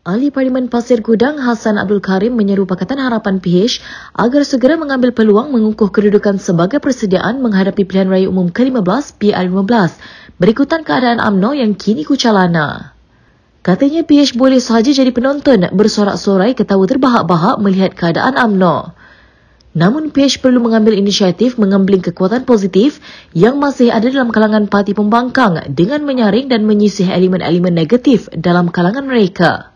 Ahli Parlimen Pasir Gudang Hassan Abdul Karim menyeru Pakatan Harapan PH agar segera mengambil peluang mengukuh kedudukan sebagai persediaan menghadapi pilihan raya umum ke-15 PR15 berikutan keadaan Amno yang kini kucalana. Katanya PH boleh sahaja jadi penonton bersorak-sorai ketawa terbahak-bahak melihat keadaan Amno. Namun PH perlu mengambil inisiatif mengembling kekuatan positif yang masih ada dalam kalangan parti pembangkang dengan menyaring dan menyisih elemen-elemen negatif dalam kalangan mereka.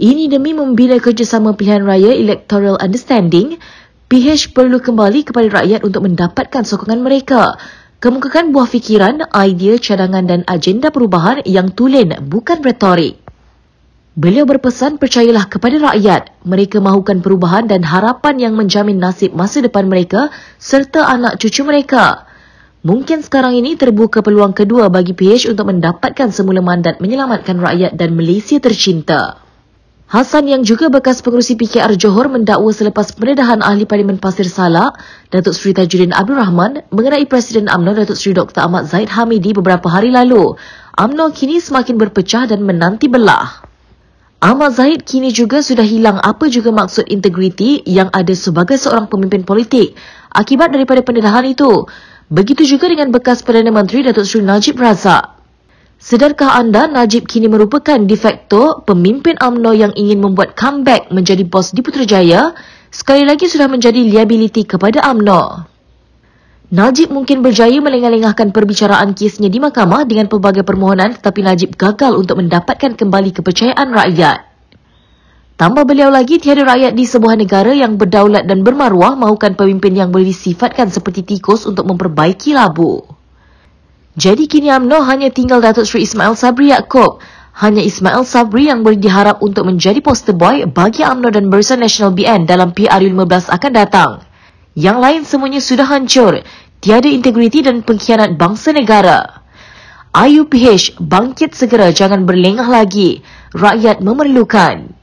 Ini demi membina kerjasama pilihan raya Electoral Understanding, PH perlu kembali kepada rakyat untuk mendapatkan sokongan mereka. Kemukakan buah fikiran, idea, cadangan dan agenda perubahan yang tulen bukan retorik. Beliau berpesan percayalah kepada rakyat. Mereka mahukan perubahan dan harapan yang menjamin nasib masa depan mereka serta anak cucu mereka. Mungkin sekarang ini terbuka peluang kedua bagi PH untuk mendapatkan semula mandat menyelamatkan rakyat dan Malaysia tercinta. Hassan yang juga bekas pengurusi PKR Johor mendakwa selepas pendedahan ahli parlimen Pasir Salak, Datuk Seri Tajuddin Abdul Rahman mengenai Presiden UMNO Datuk Seri Dr. Ahmad Zaid Hamidi beberapa hari lalu. UMNO kini semakin berpecah dan menanti belah. Ahmad Zahid kini juga sudah hilang apa juga maksud integriti yang ada sebagai seorang pemimpin politik akibat daripada pendedahan itu. Begitu juga dengan bekas Perdana Menteri Datuk Seri Najib Razak. Sedarkah anda Najib kini merupakan de facto pemimpin UMNO yang ingin membuat comeback menjadi bos di Putrajaya sekali lagi sudah menjadi liability kepada UMNO. Najib mungkin berjaya melengah-lengahkan perbicaraan kesnya di mahkamah dengan pelbagai permohonan tetapi Najib gagal untuk mendapatkan kembali kepercayaan rakyat. Tambah beliau lagi, tiada rakyat di sebuah negara yang berdaulat dan bermaruah mahukan pemimpin yang boleh disifatkan seperti tikus untuk memperbaiki labu. Jadi kini UMNO hanya tinggal Datuk Seri Ismail Sabri Yaakob. Hanya Ismail Sabri yang boleh diharap untuk menjadi poster boy bagi UMNO dan Barisan Nasional BN dalam PRU15 akan datang. Yang lain semuanya sudah hancur. Tiada integriti dan pengkhianat bangsa negara. IUPH, bangkit segera jangan berlengah lagi. Rakyat memerlukan.